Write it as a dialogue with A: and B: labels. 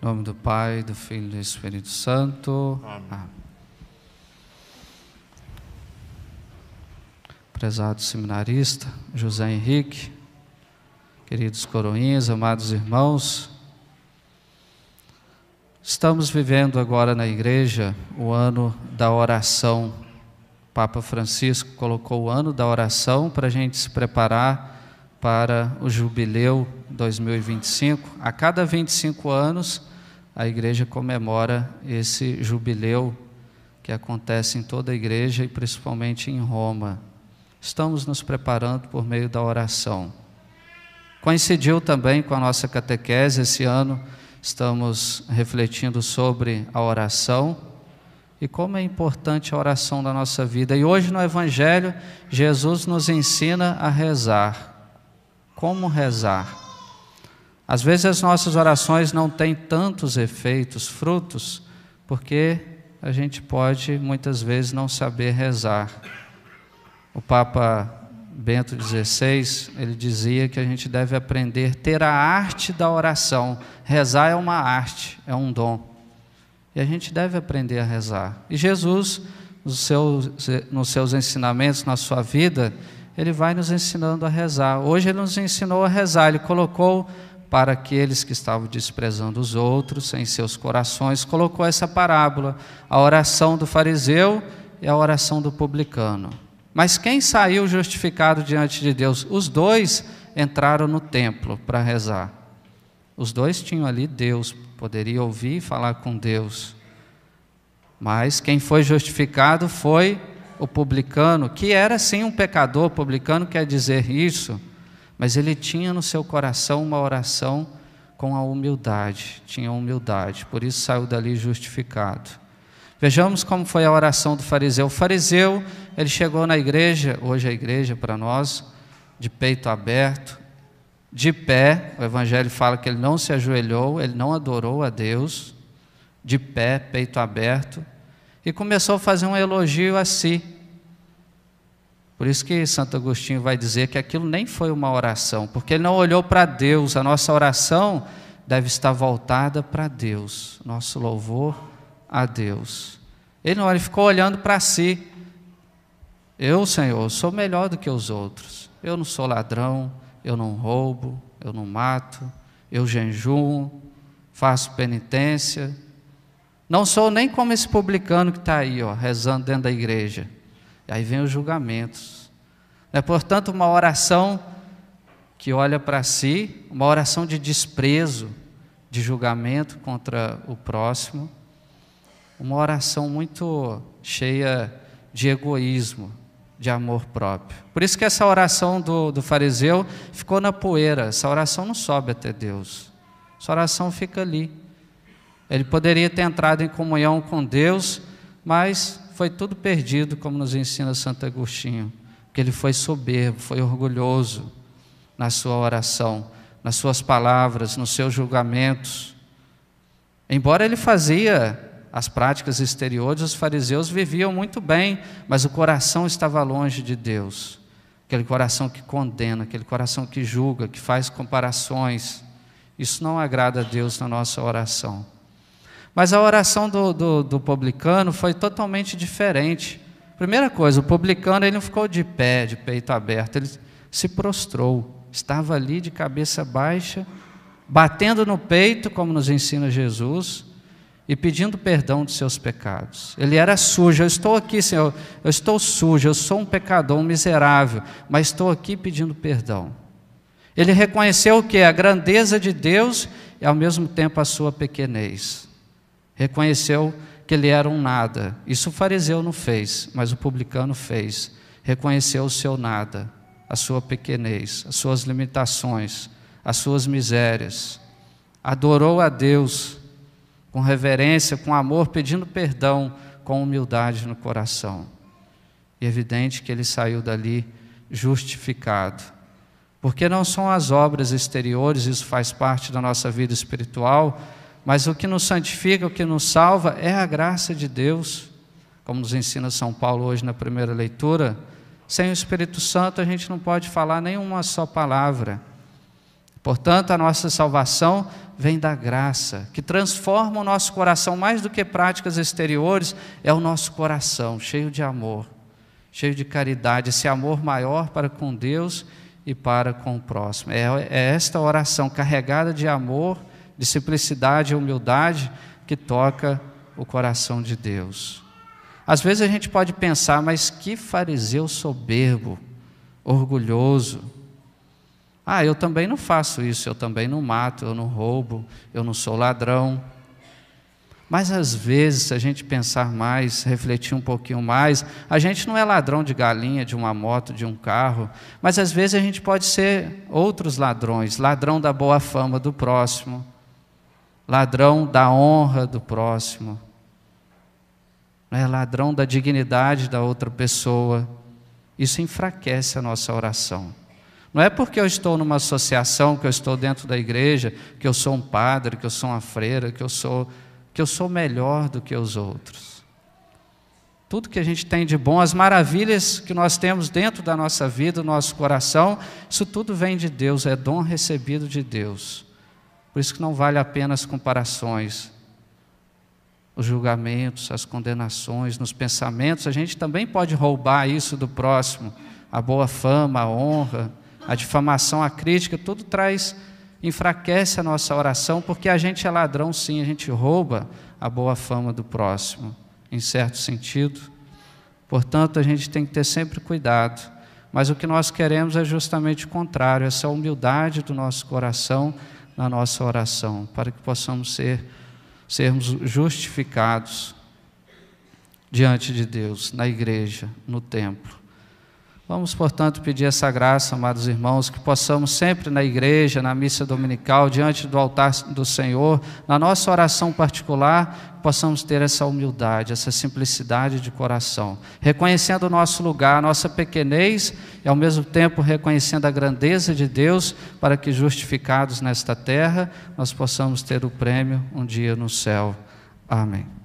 A: Em nome do Pai, do Filho e do Espírito Santo. Amém. Amém. Ah. Prezado seminarista José Henrique, queridos coroinhas, amados irmãos, estamos vivendo agora na igreja o ano da oração. O Papa Francisco colocou o ano da oração para a gente se preparar para o jubileu 2025. A cada 25 anos, a igreja comemora esse jubileu que acontece em toda a igreja e principalmente em Roma. Estamos nos preparando por meio da oração. Coincidiu também com a nossa catequese esse ano, estamos refletindo sobre a oração e como é importante a oração na nossa vida. E hoje no Evangelho, Jesus nos ensina a rezar como rezar. Às vezes as nossas orações não têm tantos efeitos, frutos, porque a gente pode muitas vezes não saber rezar. O Papa Bento XVI, ele dizia que a gente deve aprender ter a arte da oração. Rezar é uma arte, é um dom. E a gente deve aprender a rezar. E Jesus, nos seus, nos seus ensinamentos, na sua vida, ele vai nos ensinando a rezar. Hoje ele nos ensinou a rezar, ele colocou para aqueles que estavam desprezando os outros em seus corações, colocou essa parábola, a oração do fariseu e a oração do publicano. Mas quem saiu justificado diante de Deus? Os dois entraram no templo para rezar. Os dois tinham ali Deus, poderia ouvir e falar com Deus. Mas quem foi justificado foi o publicano, que era sim um pecador, publicano quer dizer isso, mas ele tinha no seu coração uma oração com a humildade, tinha humildade, por isso saiu dali justificado. Vejamos como foi a oração do fariseu. O fariseu, ele chegou na igreja, hoje é a igreja para nós, de peito aberto, de pé, o evangelho fala que ele não se ajoelhou, ele não adorou a Deus, de pé, peito aberto, e começou a fazer um elogio a si. Por isso que Santo Agostinho vai dizer que aquilo nem foi uma oração, porque ele não olhou para Deus. A nossa oração deve estar voltada para Deus, nosso louvor a Deus. Ele não, ele ficou olhando para si. Eu, Senhor, sou melhor do que os outros. Eu não sou ladrão, eu não roubo, eu não mato, eu jejuo, faço penitência. Não sou nem como esse publicano que está aí, ó, rezando dentro da igreja. E aí vem os julgamentos. É, portanto, uma oração que olha para si, uma oração de desprezo, de julgamento contra o próximo, uma oração muito cheia de egoísmo, de amor próprio. Por isso que essa oração do, do fariseu ficou na poeira, essa oração não sobe até Deus, essa oração fica ali. Ele poderia ter entrado em comunhão com Deus, mas foi tudo perdido, como nos ensina Santo Agostinho, porque ele foi soberbo, foi orgulhoso na sua oração, nas suas palavras, nos seus julgamentos. Embora ele fazia as práticas exteriores, os fariseus viviam muito bem, mas o coração estava longe de Deus. Aquele coração que condena, aquele coração que julga, que faz comparações. Isso não agrada a Deus na nossa oração. Mas a oração do, do, do publicano foi totalmente diferente. Primeira coisa, o publicano ele não ficou de pé, de peito aberto, ele se prostrou, estava ali de cabeça baixa, batendo no peito, como nos ensina Jesus, e pedindo perdão dos seus pecados. Ele era sujo, eu estou aqui, Senhor, eu estou sujo, eu sou um pecador, um miserável, mas estou aqui pedindo perdão. Ele reconheceu o que? A grandeza de Deus e ao mesmo tempo a sua pequenez. Reconheceu que ele era um nada. Isso o fariseu não fez, mas o publicano fez. Reconheceu o seu nada, a sua pequenez, as suas limitações, as suas misérias. Adorou a Deus com reverência, com amor, pedindo perdão, com humildade no coração. E é evidente que ele saiu dali justificado. Porque não são as obras exteriores, isso faz parte da nossa vida espiritual, mas o que nos santifica, o que nos salva é a graça de Deus, como nos ensina São Paulo hoje na primeira leitura. Sem o Espírito Santo a gente não pode falar nenhuma só palavra. Portanto, a nossa salvação vem da graça, que transforma o nosso coração, mais do que práticas exteriores, é o nosso coração cheio de amor, cheio de caridade, esse amor maior para com Deus e para com o próximo. É, é esta oração carregada de amor de simplicidade e humildade que toca o coração de Deus. Às vezes a gente pode pensar, mas que fariseu soberbo, orgulhoso. Ah, eu também não faço isso, eu também não mato, eu não roubo, eu não sou ladrão. Mas às vezes, se a gente pensar mais, refletir um pouquinho mais, a gente não é ladrão de galinha, de uma moto, de um carro, mas às vezes a gente pode ser outros ladrões ladrão da boa fama do próximo, ladrão da honra do próximo, não é ladrão da dignidade da outra pessoa. Isso enfraquece a nossa oração. Não é porque eu estou numa associação, que eu estou dentro da igreja, que eu sou um padre, que eu sou uma freira, que eu sou que eu sou melhor do que os outros. Tudo que a gente tem de bom, as maravilhas que nós temos dentro da nossa vida, do nosso coração, isso tudo vem de Deus, é dom recebido de Deus. Por isso que não vale a pena as comparações, os julgamentos, as condenações, nos pensamentos. A gente também pode roubar isso do próximo, a boa fama, a honra, a difamação, a crítica, tudo traz enfraquece a nossa oração, porque a gente é ladrão, sim, a gente rouba a boa fama do próximo, em certo sentido. Portanto, a gente tem que ter sempre cuidado. Mas o que nós queremos é justamente o contrário, essa humildade do nosso coração na nossa oração, para que possamos ser sermos justificados diante de Deus, na igreja, no templo. Vamos, portanto, pedir essa graça, amados irmãos, que possamos sempre na igreja, na missa dominical, diante do altar do Senhor, na nossa oração particular, possamos ter essa humildade, essa simplicidade de coração, reconhecendo o nosso lugar, a nossa pequenez e, ao mesmo tempo, reconhecendo a grandeza de Deus, para que, justificados nesta terra, nós possamos ter o prêmio um dia no céu. Amém.